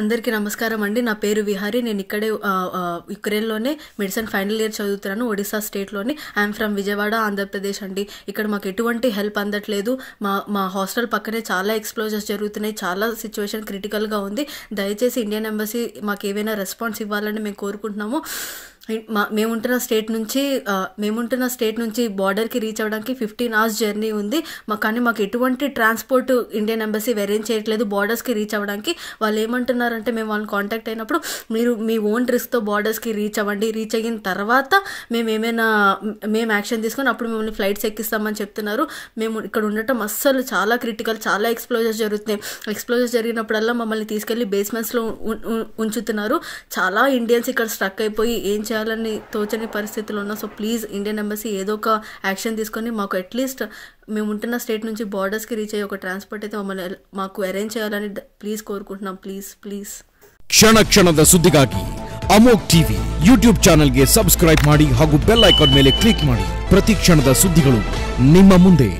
అందరికీ నమస్కారం అండి నా పేరు విహారి నేను ఇక్కడే యుక్రెయిన్లోనే మెడిసిన్ ఫైనల్ ఇయర్ చదువుతున్నాను ఒడిశా స్టేట్లోని ఐఎమ్ ఫ్రమ్ విజయవాడ ఆంధ్రప్రదేశ్ అండి ఇక్కడ మాకు ఎటువంటి హెల్ప్ అందట్లేదు మా మా హాస్టల్ పక్కనే చాలా ఎక్స్ప్లోజర్స్ జరుగుతున్నాయి చాలా సిచ్యువేషన్ క్రిటికల్గా ఉంది దయచేసి ఇండియన్ ఎంబసీ మాకు ఏవైనా రెస్పాన్స్ ఇవ్వాలని మేము కోరుకుంటున్నాము మా మేముంటున్న స్టేట్ నుంచి మేముంటున్న స్టేట్ నుంచి బార్డర్కి రీచ్ అవ్వడానికి ఫిఫ్టీన్ అవర్స్ జర్నీ ఉంది మా కానీ మాకు ఎటువంటి ట్రాన్స్పోర్ట్ ఇండియన్ ఎంబసీ అరేంజ్ చేయట్లేదు బార్డర్స్కి రీచ్ అవ్వడానికి వాళ్ళు ఏమంటున్నారు ఉన్నారంటే మేము వాళ్ళని కాంటాక్ట్ అయినప్పుడు మీరు మీ ఓన్ రిస్క్తో బార్డర్స్కి రీచ్ అవ్వండి రీచ్ అయిన తర్వాత మేము ఏమైనా మేము యాక్షన్ తీసుకొని అప్పుడు మిమ్మల్ని ఫ్లైట్స్ ఎక్కిస్తామని చెప్తున్నారు మేము ఇక్కడ ఉండటం అస్సలు చాలా క్రిటికల్ చాలా ఎక్స్ప్లోజర్స్ జరుగుతున్నాయి ఎక్స్ప్లోజర్స్ జరిగినప్పుడల్లా మమ్మల్ని తీసుకెళ్ళి బేస్మెంట్స్లో ఉంచుతున్నారు చాలా ఇండియన్స్ ఇక్కడ స్ట్రక్ అయిపోయి ఏం చేయాలని తోచని పరిస్థితులు ఉన్నా సో ప్లీజ్ ఇండియన్ ఎంబసీ ఏదో ఒక యాక్షన్ తీసుకొని మాకు అట్లీస్ట్ ಮೇಮುಂಟನ್ನ ಸ್ಟೇಟ್ నుంచి ಬಾರ್ಡರ್ಸ್ ಕಿ ರೀಚ್ ಅಯ್ಯೋ ಟ್ರಾನ್ಸ್ಪೋರ್ಟ್ ಅಮ್ಮ ಅರೇಂಜ್ ಪ್ಲೀಸ್ ಪ್ಲೀಸ್ ಪ್ಲೀಸ್ ಕ್ಷಣ ಕ್ಷಣದ ಸುದ್ದಿಗಾಗಿ ಅಮೋಕ್ ಟಿವಿ ಯೂಟ್ಯೂಬ್ ಚಾನೆಲ್ ಗೆ ಸಬ್ಸ್ಕ್ರೈಬ್ ಮಾಡಿ ಹಾಗೂ ಬೆಲ್ ಐಕಾನ್ ಮೇಲೆ ಕ್ಲಿಕ್ ಮಾಡಿ ಪ್ರತಿ ಕ್ಷಣದ ಸುದ್ದಿಗಳು ನಿಮ್ಮ ಮುಂದೆ